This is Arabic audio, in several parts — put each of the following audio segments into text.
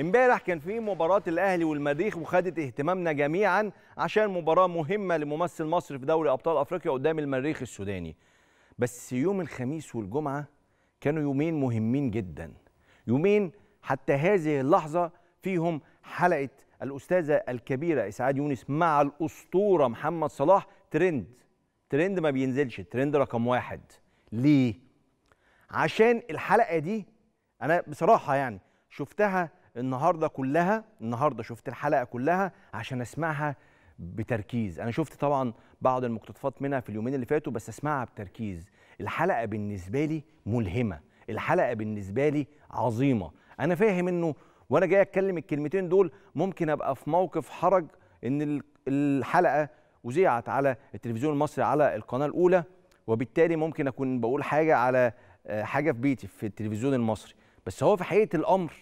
امبارح كان في مباراه الاهلي والمريخ وخدت اهتمامنا جميعا عشان مباراه مهمه لممثل مصر في دوري ابطال افريقيا قدام المريخ السوداني بس يوم الخميس والجمعه كانوا يومين مهمين جدا يومين حتى هذه اللحظه فيهم حلقه الاستاذه الكبيره اسعاد يونس مع الاسطوره محمد صلاح ترند ترند ما بينزلش ترند رقم واحد ليه عشان الحلقه دي انا بصراحه يعني شفتها النهارده كلها النهارده شفت الحلقه كلها عشان اسمعها بتركيز انا شفت طبعا بعض المقتطفات منها في اليومين اللي فاتوا بس اسمعها بتركيز الحلقه بالنسبه لي ملهمه الحلقه بالنسبه لي عظيمه انا فاهم انه وانا جاي اتكلم الكلمتين دول ممكن ابقى في موقف حرج ان الحلقه اذيعت على التلفزيون المصري على القناه الاولى وبالتالي ممكن اكون بقول حاجه على آه، حاجه في بيتي في التلفزيون المصري بس هو في حقيقه الامر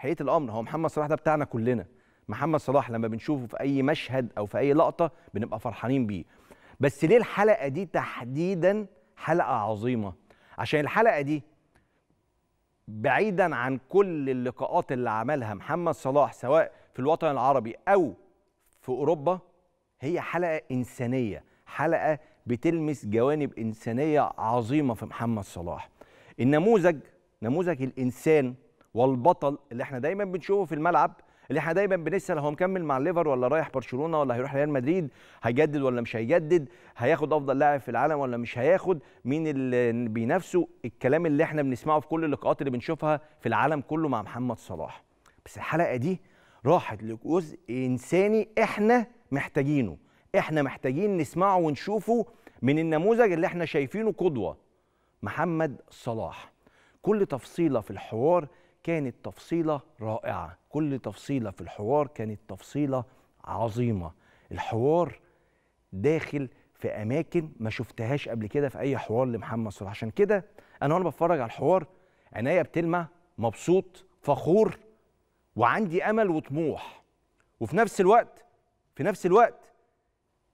حقيقه الامر هو محمد صلاح ده بتاعنا كلنا محمد صلاح لما بنشوفه في اي مشهد او في اي لقطه بنبقى فرحانين بيه بس ليه الحلقه دي تحديدا حلقه عظيمه عشان الحلقه دي بعيدا عن كل اللقاءات اللي عملها محمد صلاح سواء في الوطن العربي او في اوروبا هي حلقه انسانيه حلقه بتلمس جوانب انسانيه عظيمه في محمد صلاح النموذج نموذج الانسان والبطل اللي احنا دايما بنشوفه في الملعب اللي احنا دايما بنسال هو مكمل مع الليفر ولا رايح برشلونه ولا هيروح ريال مدريد هيجدد ولا مش هيجدد هياخد افضل لاعب في العالم ولا مش هياخد مين اللي بينافسه الكلام اللي احنا بنسمعه في كل اللقاءات اللي بنشوفها في العالم كله مع محمد صلاح بس الحلقه دي راحت لجزء انساني احنا محتاجينه احنا محتاجين نسمعه ونشوفه من النموذج اللي احنا شايفينه قدوه محمد صلاح كل تفصيله في الحوار كانت تفصيله رائعه كل تفصيله في الحوار كانت تفصيله عظيمه الحوار داخل في اماكن ما شفتهاش قبل كده في اي حوار لمحمد صلاح عشان كده انا وانا بتفرج على الحوار عينيا بتلمع مبسوط فخور وعندي امل وطموح وفي نفس الوقت في نفس الوقت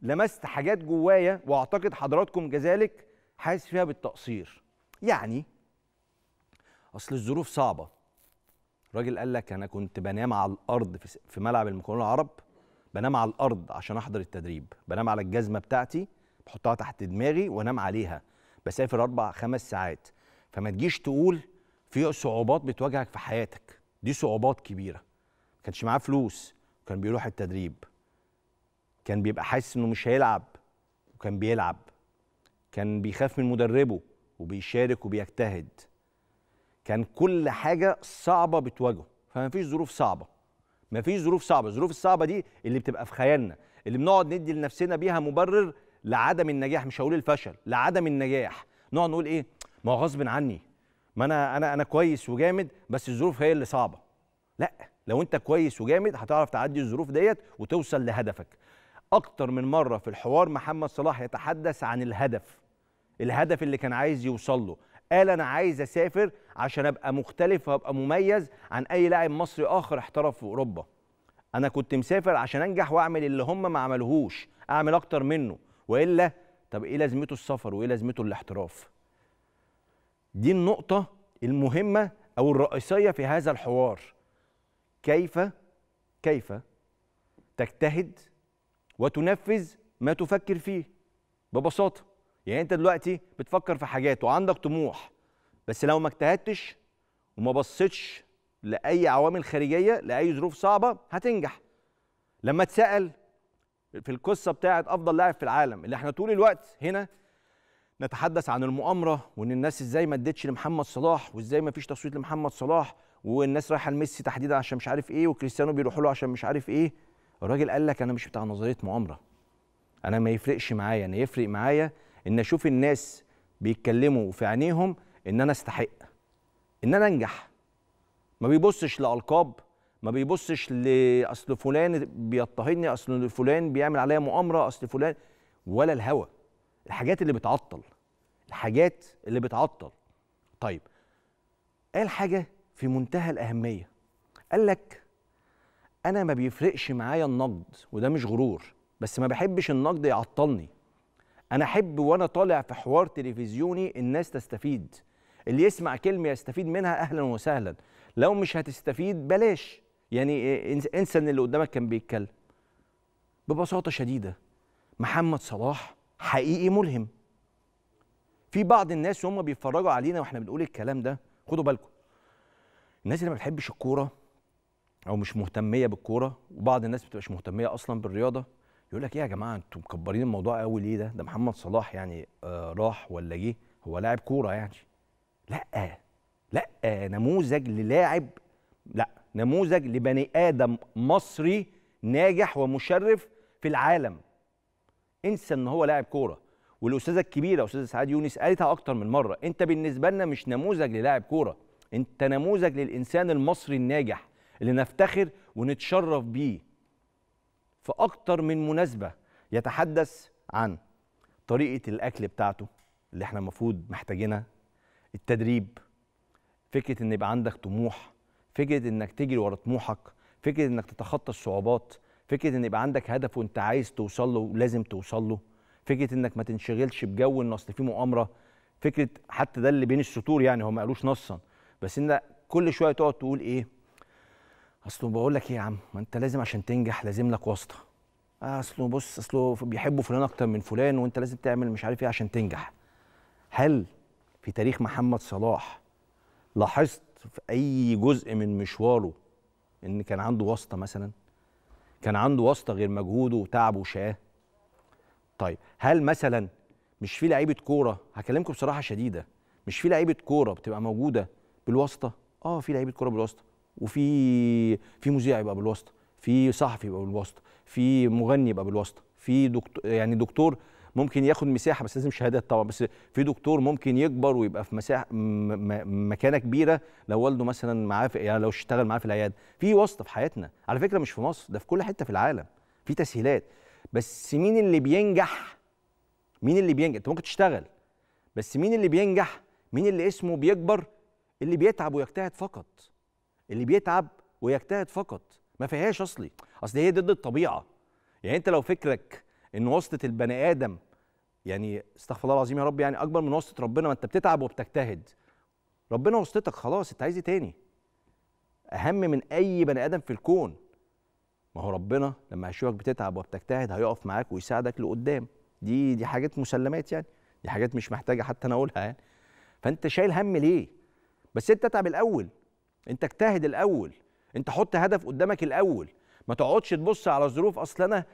لمست حاجات جوايا واعتقد حضراتكم كذلك حاسس فيها بالتقصير يعني اصل الظروف صعبه الراجل قال لك انا كنت بنام على الارض في ملعب المكون العرب بنام على الارض عشان احضر التدريب بنام على الجزمه بتاعتي بحطها تحت دماغي وانام عليها بسافر اربع خمس ساعات فما تجيش تقول في صعوبات بتواجهك في حياتك دي صعوبات كبيره ما كانش معاه فلوس وكان بيروح التدريب كان بيبقى حاسس انه مش هيلعب وكان بيلعب كان بيخاف من مدربه وبيشارك وبيجتهد كان كل حاجه صعبه بتواجهه فما فيش ظروف صعبه ما فيش ظروف صعبه الظروف الصعبه دي اللي بتبقى في خيالنا اللي بنقعد ندي لنفسنا بيها مبرر لعدم النجاح مش هقول الفشل لعدم النجاح نقعد نقول ايه ما هو غصب عني ما انا انا انا كويس وجامد بس الظروف هي اللي صعبه لا لو انت كويس وجامد هتعرف تعدي الظروف ديت وتوصل لهدفك اكتر من مره في الحوار محمد صلاح يتحدث عن الهدف الهدف اللي كان عايز يوصل له قال انا عايز اسافر عشان ابقى مختلف وابقى مميز عن اي لاعب مصري اخر احترف في اوروبا انا كنت مسافر عشان انجح واعمل اللي هم ما عملوهوش اعمل اكتر منه والا طب ايه لازمته السفر وايه لازمته الاحتراف دي النقطه المهمه او الرئيسيه في هذا الحوار كيف كيف تجتهد وتنفذ ما تفكر فيه ببساطه يعني انت دلوقتي بتفكر في حاجات وعندك طموح بس لو ما اجتهدتش وما بصيتش لاي عوامل خارجيه لاي ظروف صعبه هتنجح لما اتسال في القصه بتاعه افضل لاعب في العالم اللي احنا طول الوقت هنا نتحدث عن المؤامره وان الناس ازاي ما ادتش لمحمد صلاح وازاي ما فيش تصويت لمحمد صلاح والناس رايحه لميسي تحديدا عشان مش عارف ايه وكريستيانو بيروحوا له عشان مش عارف ايه الراجل قال لك انا مش بتاع نظريه مؤامره انا ما يفرقش معايا انا يفرق معايا ان اشوف الناس بيتكلموا في عينيهم ان انا استحق ان انا انجح ما بيبصش لالقاب ما بيبصش لاصل فلان بيضطهدني اصل فلان بيعمل عليا مؤامره اصل فلان ولا الهوى الحاجات اللي بتعطل الحاجات اللي بتعطل طيب قال حاجه في منتهى الاهميه قال لك انا ما بيفرقش معايا النقد وده مش غرور بس ما بحبش النقد يعطلني انا احب وانا طالع في حوار تلفزيوني الناس تستفيد اللي يسمع كلمه يستفيد منها اهلا وسهلا لو مش هتستفيد بلاش يعني انسى ان اللي قدامك كان بيتكلم ببساطه شديده محمد صلاح حقيقي ملهم في بعض الناس هم بيتفرجوا علينا واحنا بنقول الكلام ده خدوا بالكم الناس اللي ما بتحبش الكوره او مش مهتميه بالكوره وبعض الناس بتبقاش مهتميه اصلا بالرياضه يقول لك ايه يا جماعه انتوا مكبرين الموضوع قوي ليه ده ده محمد صلاح يعني آه راح ولا جه هو لاعب كوره يعني لا لا نموذج للاعب لا نموذج لبني ادم مصري ناجح ومشرف في العالم انسى ان هو لاعب كوره والاستاذه الكبيره استاذه سعاد يونس قالتها اكتر من مره انت بالنسبه لنا مش نموذج للاعب كوره انت نموذج للانسان المصري الناجح اللي نفتخر ونتشرف بيه في أكتر من مناسبة يتحدث عن طريقة الأكل بتاعته اللي احنا المفروض محتاجينها التدريب فكرة إن يبقى عندك طموح فكرة إنك تجري ورا طموحك فكرة إنك تتخطى الصعوبات فكرة إن يبقى عندك هدف وأنت عايز توصل له ولازم توصل له فكرة إنك ما تنشغلش بجو إن أصل في مؤامرة فكرة حتى ده اللي بين السطور يعني هو ما قالوش نصا بس إن كل شوية تقعد تقول إيه اصله بقول لك ايه يا عم ما انت لازم عشان تنجح لازم لك واسطه اصله بص اصله بيحبوا فلان اكتر من فلان وانت لازم تعمل مش عارف ايه عشان تنجح هل في تاريخ محمد صلاح لاحظت في اي جزء من مشواره ان كان عنده واسطه مثلا كان عنده واسطه غير مجهوده وتعبه وشقاه طيب هل مثلا مش في لعيبه كوره هكلمكم بصراحه شديده مش في لعيبه كوره بتبقى موجوده بالواسطه اه في لعيبه كوره بالواسطه وفي في مذيع يبقى بالواسطه في صحفي يبقى بالواسطه في مغني يبقى بالواسطه في دكتور يعني دكتور ممكن ياخد مساحه بس لازم شهادات طبعا بس في دكتور ممكن يكبر ويبقى في مساحه مكانه كبيره لو والده مثلا معاه في يعني لو اشتغل معاه في العياده في واسطه في حياتنا على فكره مش في مصر ده في كل حته في العالم في تسهيلات بس مين اللي بينجح مين اللي بينجح انت ممكن تشتغل بس مين اللي بينجح مين اللي اسمه بيكبر اللي بيتعب ويجتهد فقط اللي بيتعب ويجتهد فقط ما فيهاش اصلي اصل هي ضد الطبيعه يعني انت لو فكرك ان وسطه البني ادم يعني استغفر الله العظيم يا رب يعني اكبر من وسطه ربنا ما انت بتتعب وبتجتهد ربنا وسطتك خلاص انت عايز ايه تاني اهم من اي بني ادم في الكون ما هو ربنا لما هيشوفك بتتعب وبتجتهد هيقف معاك ويساعدك لقدام دي دي حاجات مسلمات يعني دي حاجات مش محتاجه حتى انا اقولها يعني فانت شايل هم ليه بس انت اتعب الاول انت اجتهد الاول انت حط هدف قدامك الاول ما تقعدش تبص على الظروف اصل انا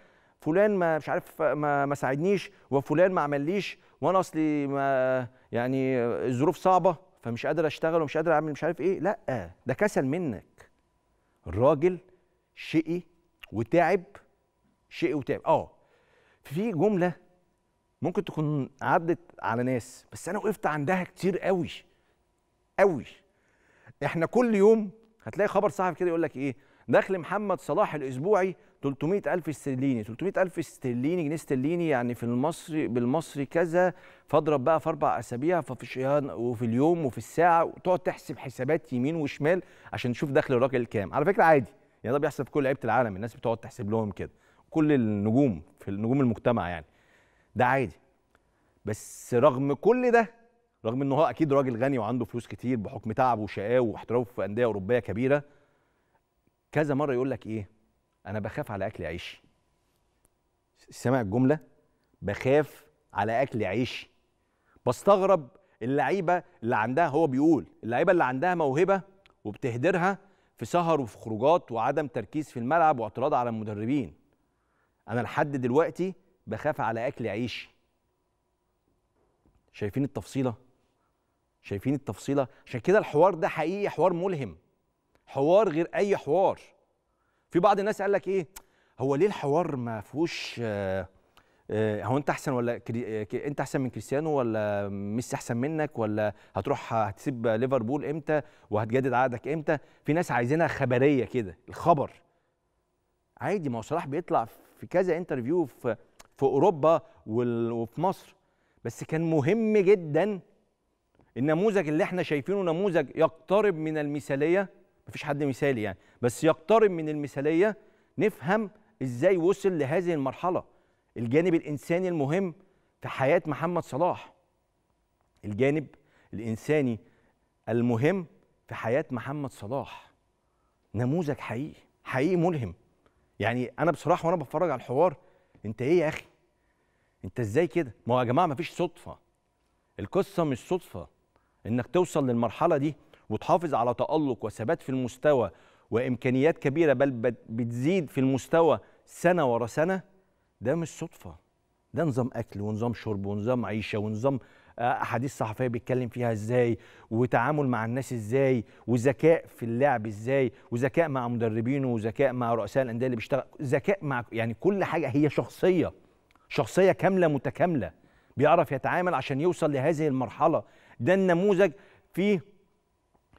فلان ما مش عارف ما ما ساعدنيش وفلان ما عمليش وانا اصلي ما يعني الظروف صعبه فمش قادر اشتغل ومش قادر اعمل مش عارف ايه لا ده كسل منك الراجل شقي وتعب شقي وتعب اه في جمله ممكن تكون عدت على ناس بس انا وقفت عندها كتير قوي قوي احنا كل يوم هتلاقي خبر صحفي كده يقول لك ايه دخل محمد صلاح الاسبوعي 300000 استرليني 300000 استرليني جنيه استرليني يعني في المصري بالمصري كذا فاضرب بقى في اربع اسابيع ففي الشهر وفي اليوم وفي الساعه وتقعد تحسب حسابات يمين وشمال عشان تشوف دخل الراجل كام على فكره عادي يعني ده بيحصل في كل لعيبه العالم الناس بتقعد تحسب لهم كده كل النجوم في النجوم المجتمع يعني ده عادي بس رغم كل ده رغم انه هو اكيد راجل غني وعنده فلوس كتير بحكم تعبه وشقاه واحترافه في انديه اوروبيه كبيره كذا مره يقول لك ايه انا بخاف على اكل عيشي سامع الجمله بخاف على اكل عيشي بستغرب اللعيبه اللي عندها هو بيقول اللعيبه اللي عندها موهبه وبتهدرها في سهر وفي خروجات وعدم تركيز في الملعب واعتراض على المدربين انا لحد دلوقتي بخاف على اكل عيشي شايفين التفصيله شايفين التفصيله عشان كده الحوار ده حقيقي حوار ملهم حوار غير اي حوار في بعض الناس قال لك ايه هو ليه الحوار ما فيهوش آه آه هو انت احسن ولا كري... آه، انت احسن من كريستيانو ولا ميسي احسن منك ولا هتروح هتسيب ليفربول امتى وهتجدد عقدك امتى في ناس عايزينها خبريه كده الخبر عادي ما هو صلاح بيطلع في كذا انترفيو في في اوروبا وفي مصر بس كان مهم جدا النموذج اللي احنا شايفينه نموذج يقترب من المثاليه مفيش حد مثالي يعني بس يقترب من المثاليه نفهم ازاي وصل لهذه المرحله الجانب الانساني المهم في حياه محمد صلاح الجانب الانساني المهم في حياه محمد صلاح نموذج حقيقي حقيقي ملهم يعني انا بصراحه وانا بتفرج على الحوار انت ايه يا اخي انت ازاي كده ما هو يا جماعه مفيش صدفه القصه مش صدفه انك توصل للمرحله دي وتحافظ على تالق وثبات في المستوى وامكانيات كبيره بل بتزيد في المستوى سنه ورا سنه ده مش صدفه ده نظام اكل ونظام شرب ونظام عيشه ونظام آه، احاديث صحفيه بيتكلم فيها ازاي وتعامل مع الناس ازاي وذكاء في اللعب ازاي وذكاء مع مدربينه وذكاء مع رؤساء الانديه اللي بيشتغل ذكاء مع يعني كل حاجه هي شخصيه شخصيه كامله متكامله بيعرف يتعامل عشان يوصل لهذه المرحله ده النموذج في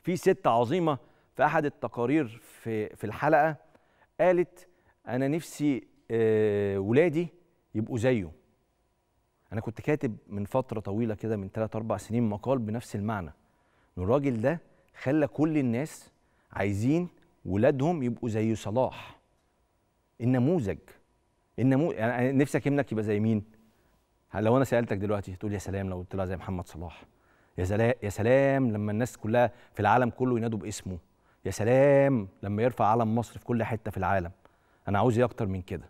في ست عظيمه في احد التقارير في في الحلقه قالت انا نفسي آه، ولادي يبقوا زيه انا كنت كاتب من فتره طويله كده من 3 4 سنين مقال بنفس المعنى ان الراجل ده خلى كل الناس عايزين ولادهم يبقوا زي صلاح النموذج النمو... يعني نفسك ابنك يبقى زي مين لو انا سالتك دلوقتي تقول يا سلام لو طلع زي محمد صلاح يا سلام يا سلام لما الناس كلها في العالم كله ينادوا باسمه يا سلام لما يرفع علم مصر في كل حته في العالم انا عاوز ايه اكتر من كده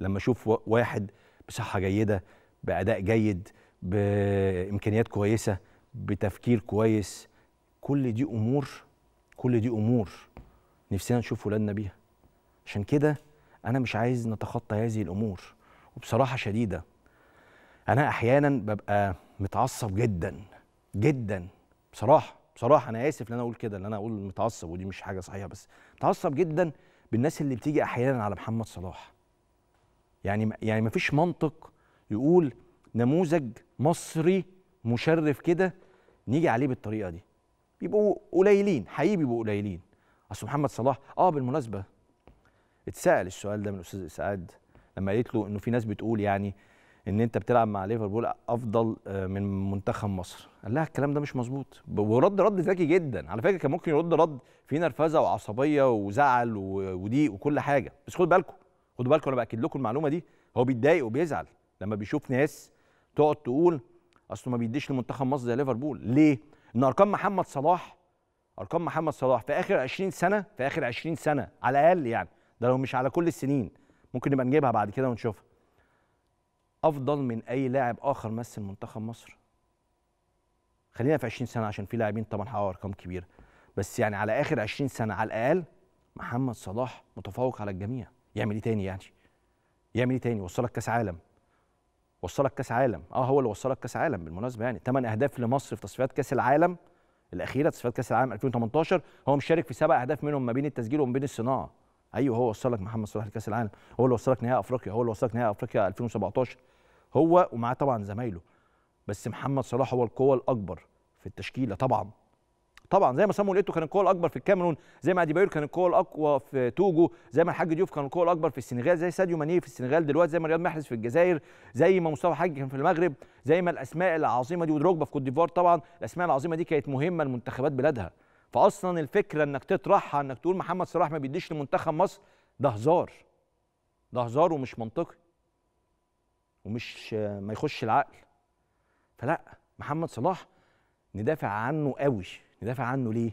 لما اشوف واحد بصحه جيده باداء جيد بامكانيات كويسه بتفكير كويس كل دي امور كل دي امور نفسنا نشوف ولادنا بيها عشان كده انا مش عايز نتخطى هذه الامور وبصراحه شديده انا احيانا ببقى متعصب جدا جدا بصراحه بصراحه انا اسف ان انا اقول كده ان انا اقول متعصب ودي مش حاجه صحيحه بس متعصب جدا بالناس اللي بتيجي احيانا على محمد صلاح يعني يعني ما فيش منطق يقول نموذج مصري مشرف كده نيجي عليه بالطريقه دي بيبقوا قليلين حقيقي بيبقوا قليلين اصل محمد صلاح اه بالمناسبه اتسال السؤال ده من الاستاذ اسعاد لما قالت له انه في ناس بتقول يعني ان انت بتلعب مع ليفربول افضل آه، من منتخب مصر قال لها الكلام ده مش مظبوط ورد رد ذكي جدا على فكره كان ممكن يرد رد فيه نرفزه وعصبيه وزعل وضيق وكل حاجه بس خدوا بالكم خدوا بالكم انا باكد لكم المعلومه دي هو بيتضايق وبيزعل لما بيشوف ناس تقعد تقول اصله ما بيديش لمنتخب مصر زي ليفربول ليه ان ارقام محمد صلاح ارقام محمد صلاح في اخر 20 سنه في اخر 20 سنه على الاقل يعني ده لو مش على كل السنين ممكن نبقى نجيبها بعد كده ونشوفها افضل من اي لاعب اخر مثل منتخب مصر خلينا في 20 سنه عشان في لاعبين طبعا حققوا ارقام كبيره بس يعني على اخر 20 سنه على الاقل محمد صلاح متفوق على الجميع يعمل ايه تاني يعني يعمل ايه تاني وصلك كاس عالم وصلك كاس عالم اه هو اللي وصلك كاس عالم بالمناسبه يعني 8 اهداف لمصر في تصفيات كاس العالم الاخيره تصفيات كاس العالم 2018 هو مشارك في سبع اهداف منهم ما بين التسجيل وما بين الصناعه ايوه هو وصلك محمد صلاح لكاس العالم هو اللي وصلك نهائي افريقيا هو اللي وصلك نهائي افريقيا 2017 هو ومعاه طبعا زمايله بس محمد صلاح هو القوه الاكبر في التشكيله طبعا طبعا زي ما سامو لقيته كان القوه الاكبر في الكاميرون زي ما اديبايور كان القوه الاقوى في توجو زي ما الحاج ديوف كان القوه الاكبر في السنغال زي ساديو ماني في السنغال دلوقتي زي ما رياض محرز في الجزائر زي ما مصطفى حاج كان في المغرب زي ما الاسماء العظيمه دي ودروجبا في كوت ديفوار طبعا الاسماء العظيمه دي كانت مهمه لمنتخبات بلادها فاصلا الفكره انك تطرحها انك تقول محمد صلاح ما بيديش لمنتخب مصر ده هزار ده هزار ومش منطقي ومش ما يخش العقل فلا محمد صلاح ندافع عنه قوي ندافع عنه ليه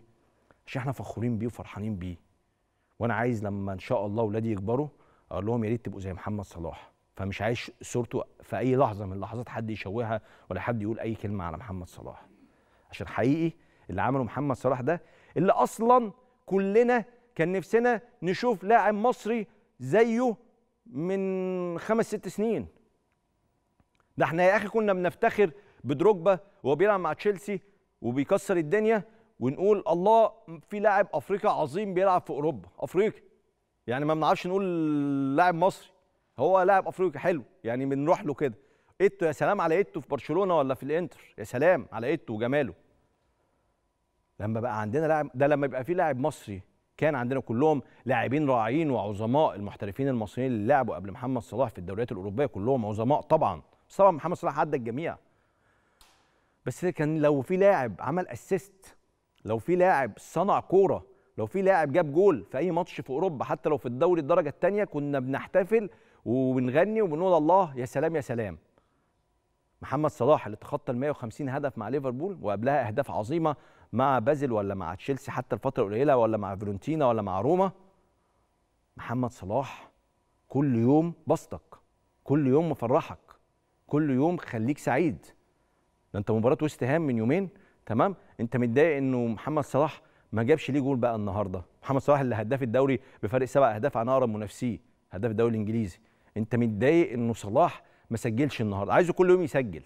عشان احنا فخورين بيه وفرحانين بيه وانا عايز لما ان شاء الله ولادي يكبروا اقول لهم يا ريت تبقوا زي محمد صلاح فمش عايز صورته في اي لحظه من اللحظات حد يشوهها ولا حد يقول اي كلمه على محمد صلاح عشان حقيقي اللي عمله محمد صلاح ده اللي اصلا كلنا كان نفسنا نشوف لاعب مصري زيه من خمس ست سنين ده احنا يا اخي كنا بنفتخر بدروجبا وهو بيلعب مع تشيلسي وبيكسر الدنيا ونقول الله في لاعب افريقيا عظيم بيلعب في اوروبا افريقي يعني ما بنعرفش نقول لاعب مصري هو لاعب افريقي حلو يعني بنروح له كده ايتو يا سلام على ايتو في برشلونه ولا في الانتر يا سلام على ايتو وجماله لما بقى عندنا لاعب ده لما يبقى في لاعب مصري كان عندنا كلهم لاعبين راعيين وعظماء المحترفين المصريين اللي لعبوا قبل محمد صلاح في الدوريات الاوروبيه كلهم عظماء طبعا طبعا محمد صلاح عدى الجميع بس كان لو في لاعب عمل اسيست لو في لاعب صنع كوره لو في لاعب جاب جول في اي ماتش في اوروبا حتى لو في الدوري الدرجه الثانيه كنا بنحتفل وبنغني وبنقول الله يا سلام يا سلام محمد صلاح اللي تخطى ال 150 هدف مع ليفربول وقبلها اهداف عظيمه مع بازل ولا مع تشيلسي حتى الفتره القليله ولا مع فيرونتينا ولا مع روما محمد صلاح كل يوم بسطك كل يوم مفرحك كل يوم خليك سعيد ده انت مباراه وست هام من يومين تمام انت متضايق انه محمد صلاح ما جابش ليه جول بقى النهارده محمد صلاح اللي هداف الدوري بفارق سبع اهداف عن اقرب منافسيه هداف الدوري الانجليزي انت متضايق انه صلاح ما سجلش النهارده عايزه كل يوم يسجل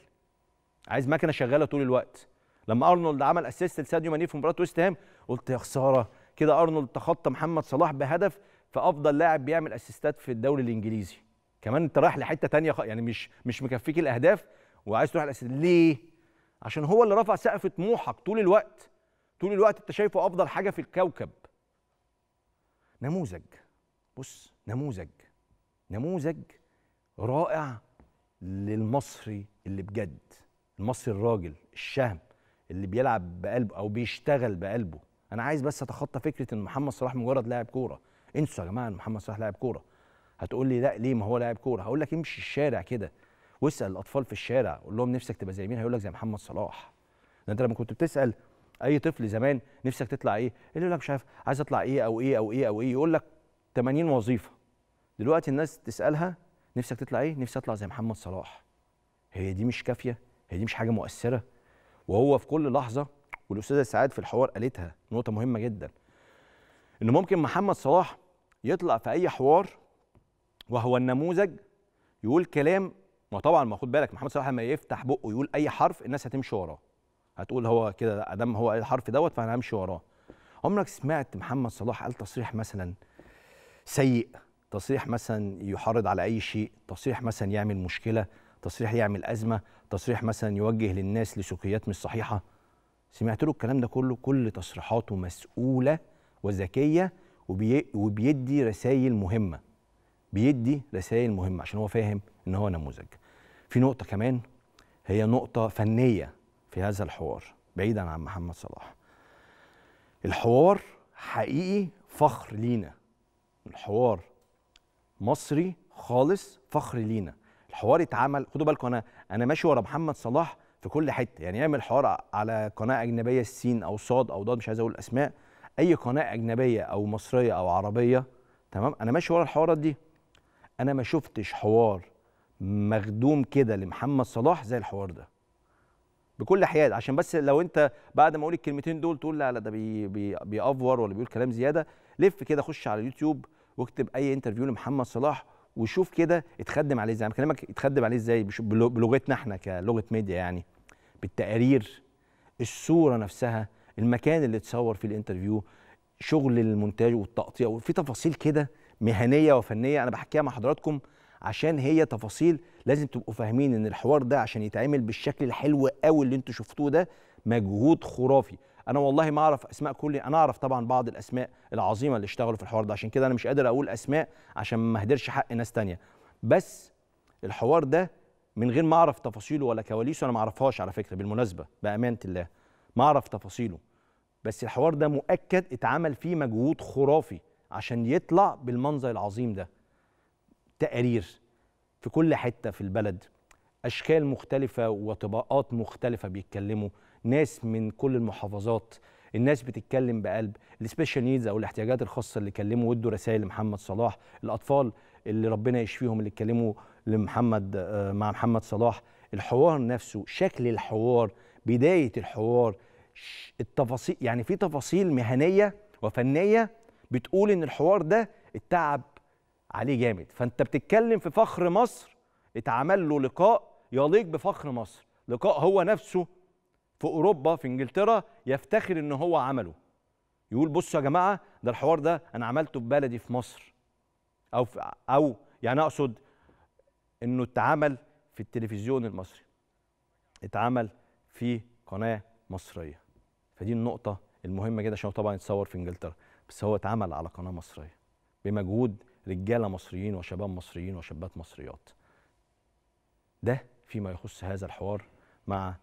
عايز مكنه شغاله طول الوقت لما ارنولد عمل اسيست لساديو ماني في مباراه ويست هام قلت يا خساره كده ارنولد تخطى محمد صلاح بهدف فافضل لاعب بيعمل اسيستات في الدوري الانجليزي كمان انت رايح لحته تانية يعني مش مش مكفيك الاهداف وعايز تروح الاسد ليه عشان هو اللي رفع سقف طموحك طول الوقت طول الوقت انت شايفه افضل حاجه في الكوكب نموذج بص نموذج نموذج رائع للمصري اللي بجد المصري الراجل الشهم اللي بيلعب بقلبه او بيشتغل بقلبه انا عايز بس اتخطى فكره ان محمد صلاح مجرد لاعب كوره انسوا يا جماعه محمد صلاح لاعب كوره هتقول لي لا ليه ما هو لاعب كوره هقول لك امشي الشارع كده واسال الاطفال في الشارع قول لهم نفسك تبقى زي مين هيقول لك زي محمد صلاح ده انت لما كنت بتسال اي طفل زمان نفسك تطلع ايه يقول لك مش عارف عايز اطلع ايه او ايه او ايه او ايه يقول لك 80 وظيفه دلوقتي الناس تسالها نفسك تطلع ايه نفسي اطلع زي محمد صلاح هي دي مش كافيه هي دي مش حاجه مؤثره وهو في كل لحظه والاستاذه سعاد في الحوار قالتها نقطه مهمه جدا ان ممكن محمد صلاح يطلع في اي حوار وهو النموذج يقول كلام ما طبعا ما خد بالك محمد صلاح لما يفتح بقه يقول اي حرف الناس هتمشي وراه هتقول هو كده ادم هو الحرف دوت فانا همشي وراه عمرك سمعت محمد صلاح قال تصريح مثلا سيء تصريح مثلا يحرض على اي شيء تصريح مثلا يعمل مشكله تصريح يعمل ازمه تصريح مثلا يوجه للناس لسلوكيات مش صحيحه سمعت له الكلام ده كله كل تصريحاته مسؤوله وذكيه وبيدي رسائل مهمه بيدي رسائل مهمه عشان هو فاهم ان هو نموذج في نقطه كمان هي نقطه فنيه في هذا الحوار بعيدا عن محمد صلاح الحوار حقيقي فخر لينا الحوار مصري خالص فخر لينا الحوار اتعمل خدوا بالكم انا انا ماشي ورا محمد صلاح في كل حته يعني يعمل حوار على قناه اجنبيه السين او صاد او ضاد مش عايز اقول اسماء اي قناه اجنبيه او مصريه او عربيه تمام انا ماشي ورا الحوارات دي انا ما شفتش حوار مخدوم كده لمحمد صلاح زي الحوار ده بكل حياد عشان بس لو انت بعد ما اقول الكلمتين دول تقول لا ده بي بي بيأفور ولا بيقول كلام زياده لف كده خش على اليوتيوب واكتب اي انترفيو لمحمد صلاح وشوف كده اتخدم عليه ازاي انا بكلمك اتخدم عليه ازاي بلغتنا احنا كلغه ميديا يعني بالتقارير الصوره نفسها المكان اللي اتصور فيه الانترفيو شغل المونتاج والتقطيع وفي تفاصيل كده مهنيه وفنيه انا بحكيها مع حضراتكم عشان هي تفاصيل لازم تبقوا فاهمين ان الحوار ده عشان يتعمل بالشكل الحلو قوي اللي انتوا شفتوه ده مجهود خرافي انا والله ما اعرف اسماء كل انا اعرف طبعا بعض الاسماء العظيمه اللي اشتغلوا في الحوار ده عشان كده انا مش قادر اقول اسماء عشان ما اهدرش حق ناس تانية بس الحوار ده من غير ما اعرف تفاصيله ولا كواليسه انا ما اعرفهاش على فكره بالمناسبه بامانه الله ما اعرف تفاصيله بس الحوار ده مؤكد اتعمل فيه مجهود خرافي عشان يطلع بالمنظر العظيم ده تقارير في كل حتة في البلد أشكال مختلفة وطبقات مختلفة بيتكلموا ناس من كل المحافظات الناس بتتكلم بقلب السبيشال نيدز او الاحتياجات الخاصه اللي كلموا وادوا رسائل لمحمد صلاح الاطفال اللي ربنا يشفيهم اللي اتكلموا لمحمد آه، مع محمد صلاح الحوار نفسه شكل الحوار بدايه الحوار التفاصيل يعني في تفاصيل مهنيه وفنيه بتقول ان الحوار ده التعب عليه جامد فانت بتتكلم في فخر مصر اتعمل له لقاء يليق بفخر مصر لقاء هو نفسه في اوروبا في انجلترا يفتخر ان هو عمله يقول بصوا يا جماعه ده الحوار ده انا عملته في بلدي في مصر او في او يعني اقصد انه اتعمل في التلفزيون المصري اتعمل في قناه مصريه فدي النقطه المهمه جدا عشان طبعا يتصور في انجلترا بس هو اتعمل على قناه مصريه بمجهود رجاله مصريين وشباب مصريين وشابات مصريات ده فيما يخص هذا الحوار مع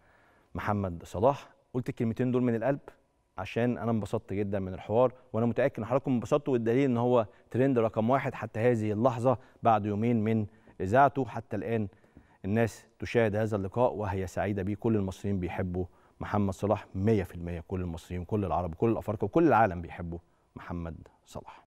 محمد صلاح قلت الكلمتين دول من القلب عشان انا انبسطت جدا من الحوار وانا متاكد ان حضراتكم انبسطتوا والدليل ان هو ترند رقم واحد حتى هذه اللحظه بعد يومين من اذاعته حتى الان الناس تشاهد هذا اللقاء وهي سعيده بيه كل المصريين بيحبوا محمد صلاح 100% كل المصريين كل العرب كل الافارقه وكل العالم بيحبوا محمد صلاح